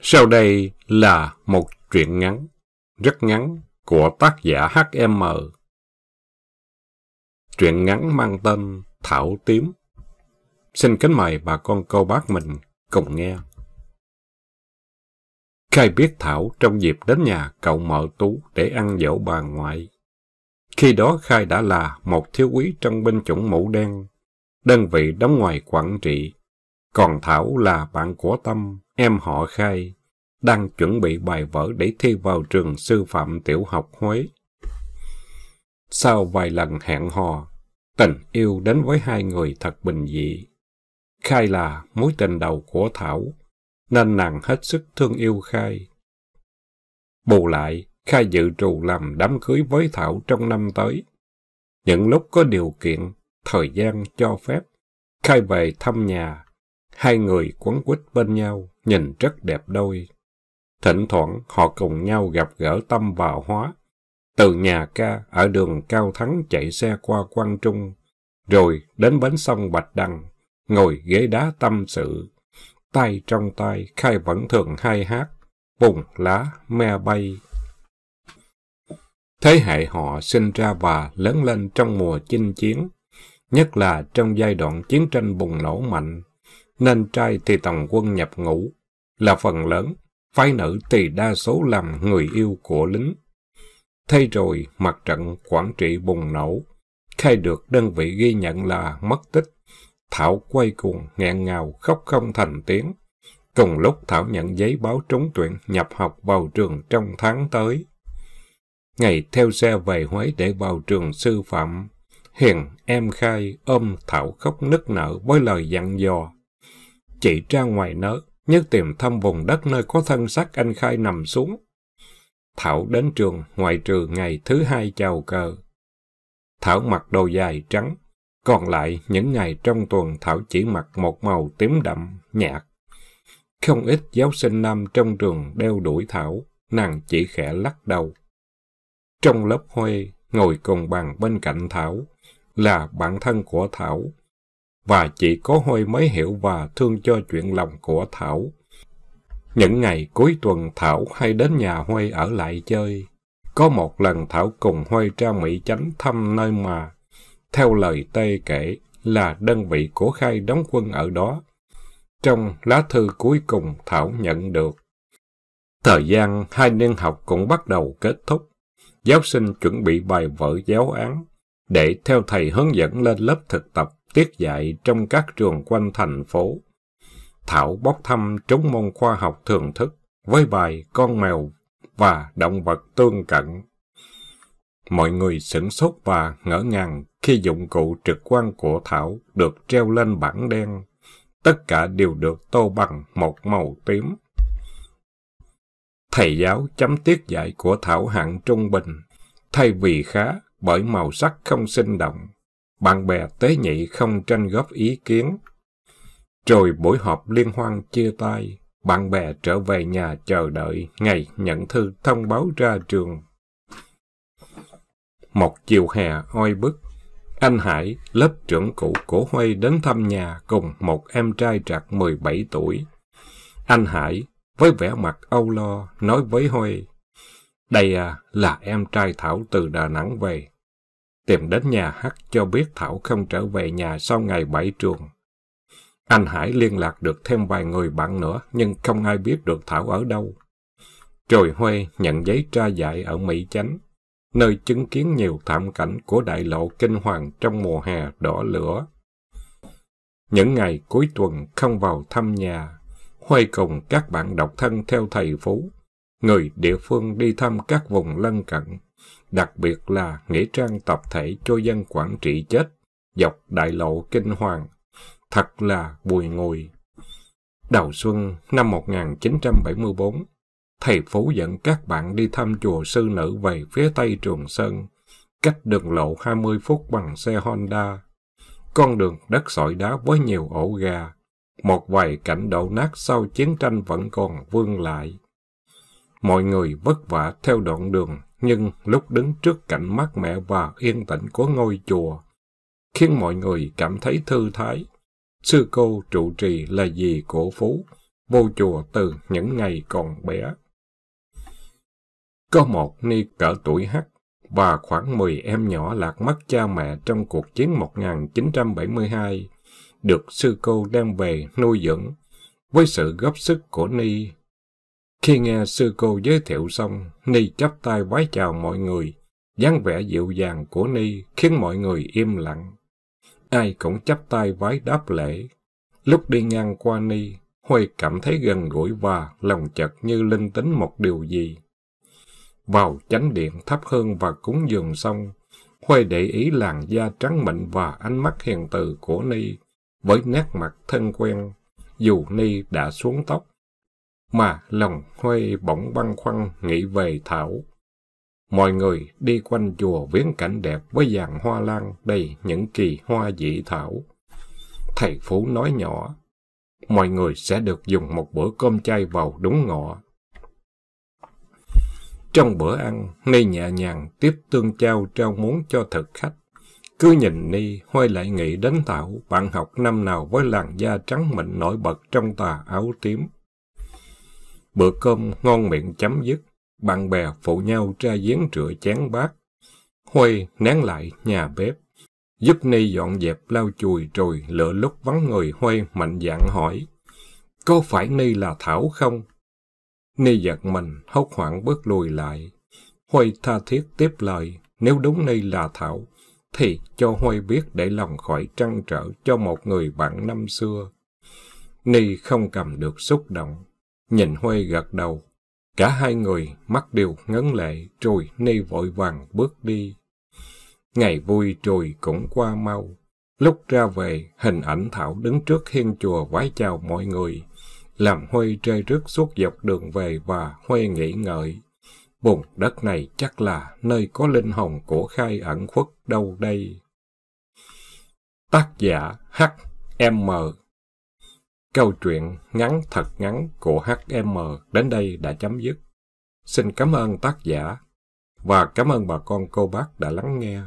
Sau đây là một truyện ngắn, rất ngắn, của tác giả HM. Truyện ngắn mang tên Thảo Tím. Xin kính mời bà con câu bác mình cùng nghe. Khai biết Thảo trong dịp đến nhà cậu mợ Tú để ăn dỗ bà ngoại. Khi đó Khai đã là một thiếu úy trong binh chủng mũ đen, đơn vị đóng ngoài quản trị. Còn Thảo là bạn của Tâm, em họ Khai, đang chuẩn bị bài vở để thi vào trường sư phạm tiểu học Huế. Sau vài lần hẹn hò, tình yêu đến với hai người thật bình dị. Khai là mối tình đầu của Thảo, nên nàng hết sức thương yêu Khai. Bù lại, Khai dự trù làm đám cưới với Thảo trong năm tới. Những lúc có điều kiện, thời gian cho phép, Khai về thăm nhà, Hai người quấn quýt bên nhau, nhìn rất đẹp đôi. Thỉnh thoảng họ cùng nhau gặp gỡ Tâm và Hóa. Từ nhà ca ở đường Cao Thắng chạy xe qua Quang Trung, rồi đến bến sông Bạch Đằng, ngồi ghế đá tâm sự. Tay trong tay, Khai vẫn thường hay hát, bùng lá, me bay. Thế hệ họ sinh ra và lớn lên trong mùa chinh chiến, nhất là trong giai đoạn chiến tranh bùng nổ mạnh nên trai thì tòng quân nhập ngũ, là phần lớn, phái nữ thì đa số làm người yêu của lính. Thế rồi, mặt trận quản Trị bùng nổ, khai được đơn vị ghi nhận là mất tích. Thảo quay cuồng, nghẹn ngào, khóc không thành tiếng. Cùng lúc Thảo nhận giấy báo trúng tuyển nhập học vào trường trong tháng tới. Ngày theo xe về Huế để vào trường sư phạm, Hiền em khai ôm Thảo khóc nức nở với lời dặn dò chỉ ra ngoài nớ, như tìm thăm vùng đất nơi có thân xác anh Khai nằm xuống. Thảo đến trường ngoài trừ ngày thứ hai chào cờ. Thảo mặc đồ dài trắng, còn lại những ngày trong tuần Thảo chỉ mặc một màu tím đậm, nhạt. Không ít giáo sinh nam trong trường đeo đuổi Thảo, nàng chỉ khẽ lắc đầu. Trong lớp Huê, ngồi cùng bàn bên cạnh Thảo, là bạn thân của Thảo, và chỉ có Hôi mới hiểu và thương cho chuyện lòng của Thảo. Những ngày cuối tuần Thảo hay đến nhà Huê ở lại chơi. Có một lần Thảo cùng Huê ra Mỹ Chánh thăm nơi mà, theo lời Tê kể, là đơn vị của Khai đóng quân ở đó. Trong lá thư cuối cùng Thảo nhận được, thời gian hai niên học cũng bắt đầu kết thúc. Giáo sinh chuẩn bị bài vở giáo án để theo thầy hướng dẫn lên lớp thực tập tiết dạy trong các trường quanh thành phố. Thảo bóc thăm trúng môn khoa học thường thức với bài Con mèo và động vật tương cận. Mọi người sửng sốt và ngỡ ngàng khi dụng cụ trực quan của Thảo được treo lên bảng đen. Tất cả đều được tô bằng một màu tím. Thầy giáo chấm tiết dạy của Thảo hạng trung bình, thay vì khá bởi màu sắc không sinh động bạn bè tế nhị không tranh góp ý kiến. Rồi buổi họp liên hoan chia tay, bạn bè trở về nhà chờ đợi ngày nhận thư thông báo ra trường. Một chiều hè oi bức, anh Hải, lớp trưởng cũ của Huy đến thăm nhà cùng một em trai trạc 17 tuổi. Anh Hải, với vẻ mặt âu lo, nói với Huy, đây à, là em trai Thảo từ Đà Nẵng về, tìm đến nhà Hắc cho biết Thảo không trở về nhà sau ngày bảy trường. Anh Hải liên lạc được thêm vài người bạn nữa, nhưng không ai biết được Thảo ở đâu. Rồi Huê nhận giấy tra dạy ở Mỹ Chánh, nơi chứng kiến nhiều thảm cảnh của đại lộ kinh hoàng trong mùa hè đỏ lửa. Những ngày cuối tuần không vào thăm nhà, Huê cùng các bạn độc thân theo thầy Phú, người địa phương đi thăm các vùng lân cận đặc biệt là nghĩa trang tập thể cho dân quản trị chết dọc đại lộ kinh hoàng. Thật là bùi ngùi. Đầu xuân năm 1974, thầy Phú dẫn các bạn đi thăm chùa Sư Nữ về phía Tây Trường Sơn, cách đường lộ 20 phút bằng xe Honda. Con đường đất sỏi đá với nhiều ổ gà, một vài cảnh đổ nát sau chiến tranh vẫn còn vương lại. Mọi người vất vả theo đoạn đường nhưng lúc đứng trước cảnh mát mẻ và yên tĩnh của ngôi chùa, khiến mọi người cảm thấy thư thái. Sư cô trụ trì là gì của Phú, vô chùa từ những ngày còn bé. Có một ni cỡ tuổi H và khoảng 10 em nhỏ lạc mất cha mẹ trong cuộc chiến 1972, được sư cô đem về nuôi dưỡng. Với sự góp sức của Ni, khi nghe sư cô giới thiệu xong, Ni chắp tay vái chào mọi người. dáng vẻ dịu dàng của Ni khiến mọi người im lặng. Ai cũng chắp tay vái đáp lễ. Lúc đi ngang qua Ni, Huy cảm thấy gần gũi và lòng chợt như linh tính một điều gì. Vào chánh điện thắp hương và cúng dường xong, Huy để ý làn da trắng mịn và ánh mắt hiền từ của Ni, với nét mặt thân quen, dù Ni đã xuống tóc mà lòng Huê bỗng băn khoăn nghĩ về Thảo. Mọi người đi quanh chùa viếng cảnh đẹp với dàn hoa lan đầy những kỳ hoa dị thảo. Thầy Phú nói nhỏ, mọi người sẽ được dùng một bữa cơm chay vào đúng ngọ. Trong bữa ăn, Ni nhẹ nhàng tiếp tương trao trao muốn cho thực khách. Cứ nhìn Ni, Huê lại nghĩ đến Thảo, bạn học năm nào với làn da trắng mịn nổi bật trong tà áo tím bữa cơm ngon miệng chấm dứt, bạn bè phụ nhau ra giếng rửa chén bát. Huê nén lại nhà bếp, giúp Ni dọn dẹp lau chùi rồi lựa lúc vắng người Huê mạnh dạn hỏi. Có phải Ni là Thảo không? Ni giật mình, hốt hoảng bước lùi lại. Huê tha thiết tiếp lời, nếu đúng Ni là Thảo, thì cho Huê biết để lòng khỏi trăn trở cho một người bạn năm xưa. Ni không cầm được xúc động, Nhìn Huê gật đầu. Cả hai người mắt đều ngấn lệ, rồi ni vội vàng bước đi. Ngày vui rồi cũng qua mau. Lúc ra về, hình ảnh Thảo đứng trước hiên chùa vái chào mọi người. Làm Huê rơi rứt suốt dọc đường về và Huê nghĩ ngợi. Vùng đất này chắc là nơi có linh hồn của khai ẩn khuất đâu đây. Tác giả H.M. Câu chuyện ngắn thật ngắn của HM đến đây đã chấm dứt. Xin cảm ơn tác giả và cảm ơn bà con cô bác đã lắng nghe.